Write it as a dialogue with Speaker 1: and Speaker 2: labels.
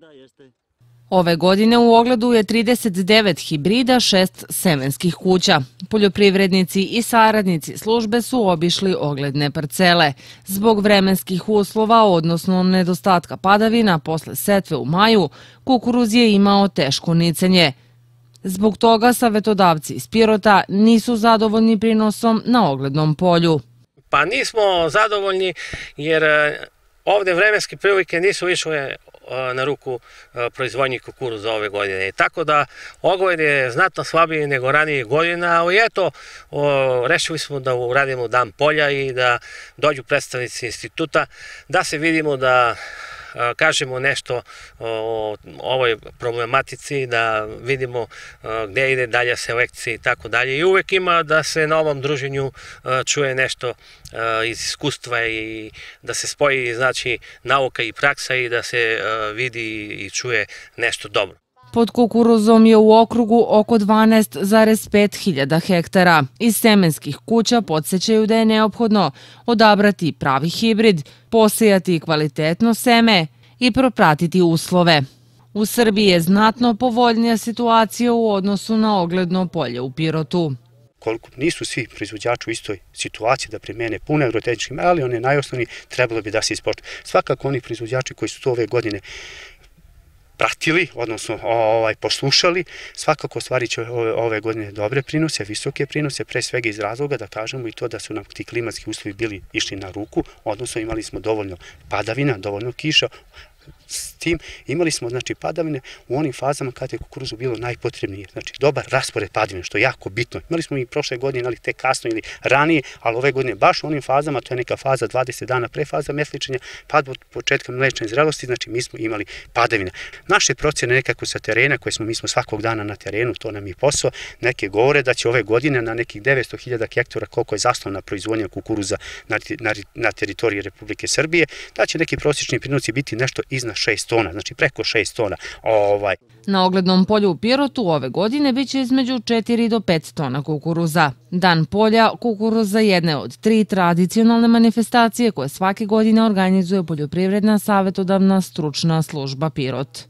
Speaker 1: Da, Ove godine u ogledu je 39 hibrida, šest semenskih kuća. Poljoprivrednici i saradnici službe su obišli ogledne parcele. Zbog vremenskih uslova, odnosno nedostatka padavina posle setve u maju, kukuruz je imao teško nicenje. Zbog toga savetodavci iz Pirota nisu zadovoljni prinosom na oglednom polju.
Speaker 2: Pa nismo zadovoljni jer eh, ovde vremenske prilike nisu više na ruku proizvodnji kukuruza ove godine. I tako da ogojen je znatno slabiji nego ranije godina, ali eto, rešili smo da uradimo dan polja i da dođu predstavnici instituta, da se vidimo da kažemo nešto o ovoj problematici, da vidimo gde ide dalja selekcija i tako dalje. I uvek ima da se na ovom druženju čuje nešto iz iskustva i da se spoji znači nauka i praksa i da se vidi i čuje nešto dobro.
Speaker 1: Pod kukuruzom je u okrugu oko 12,5 hiljada hektara. Iz semenskih kuća podsjećaju da je neophodno odabrati pravi hibrid, posejati kvalitetno seme i propratiti uslove. U Srbiji je znatno povoljnija situacija u odnosu na ogledno polje u Pirotu.
Speaker 3: Koliko nisu svi proizvođači u istoj situaciji da primene puno agrotehnički, ali one najosnovni trebalo bi da se ispočne. Svakako oni proizvođači koji su to ove godine pratili, odnosno ovaj, poslušali, svakako stvari će ove, ove godine dobre prinose, visoke prinose, pre svega iz razloga da kažemo i to da su nam ti klimatski uslovi bili išli na ruku, odnosno imali smo dovoljno padavina, dovoljno kiša, tim imali smo znači, padavine u onim fazama kad je kukuruzu bilo najpotrebnije. Znači, dobar raspored padavine, što je jako bitno. Imali smo i prošle godine, ali te kasno ili ranije, ali ove godine baš u onim fazama, to je neka faza 20 dana pre faza mesličenja, pad od početka mlečne zrelosti, znači mi smo imali padavine. Naše procene nekako sa terena, koje smo, mi smo svakog dana na terenu, to nam je posao, neke govore da će ove godine na nekih 900.000 hektara, koliko je zasnovna proizvodnja kukuruza na, na, na teritoriji Republike Srbije, da će neki prosječni prinosi biti nešto iznad 600 tona, znači preko 6 tona. Ovaj.
Speaker 1: Na oglednom polju u Pirotu ove godine biće između 4 do 5 tona kukuruza. Dan polja kukuruza jedne od tri tradicionalne manifestacije koje svake godine organizuje Poljoprivredna savjetodavna stručna služba Pirot.